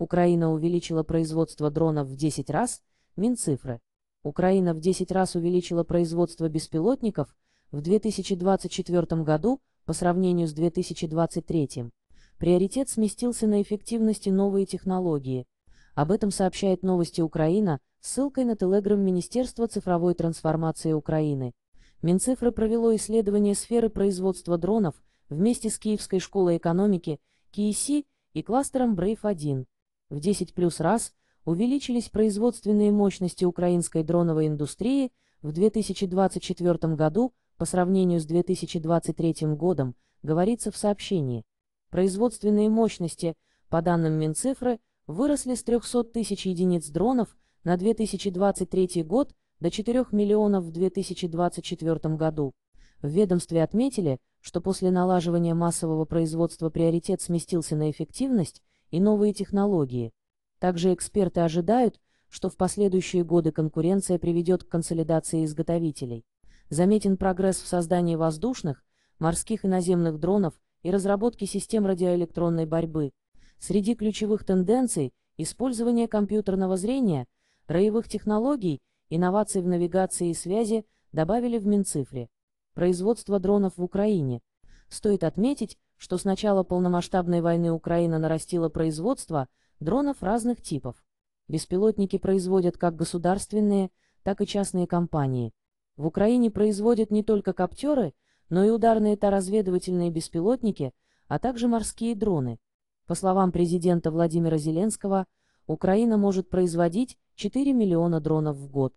Украина увеличила производство дронов в 10 раз, Минцифры. Украина в 10 раз увеличила производство беспилотников в 2024 году по сравнению с 2023. Приоритет сместился на эффективности новые технологии. Об этом сообщает новости Украина с ссылкой на телеграм Министерства цифровой трансформации Украины. Минцифры провело исследование сферы производства дронов вместе с Киевской школой экономики, КИСИ и кластером Брейф 1 в 10 плюс раз увеличились производственные мощности украинской дроновой индустрии в 2024 году по сравнению с 2023 годом, говорится в сообщении. Производственные мощности, по данным Минцифры, выросли с 300 тысяч единиц дронов на 2023 год до 4 миллионов в 2024 году. В ведомстве отметили, что после налаживания массового производства приоритет сместился на эффективность, и новые технологии. Также эксперты ожидают, что в последующие годы конкуренция приведет к консолидации изготовителей. Заметен прогресс в создании воздушных, морских и наземных дронов и разработке систем радиоэлектронной борьбы. Среди ключевых тенденций – использование компьютерного зрения, роевых технологий, инноваций в навигации и связи добавили в Минцифре. Производство дронов в Украине – Стоит отметить, что с начала полномасштабной войны Украина нарастила производство дронов разных типов. Беспилотники производят как государственные, так и частные компании. В Украине производят не только коптеры, но и ударные разведывательные беспилотники, а также морские дроны. По словам президента Владимира Зеленского, Украина может производить 4 миллиона дронов в год.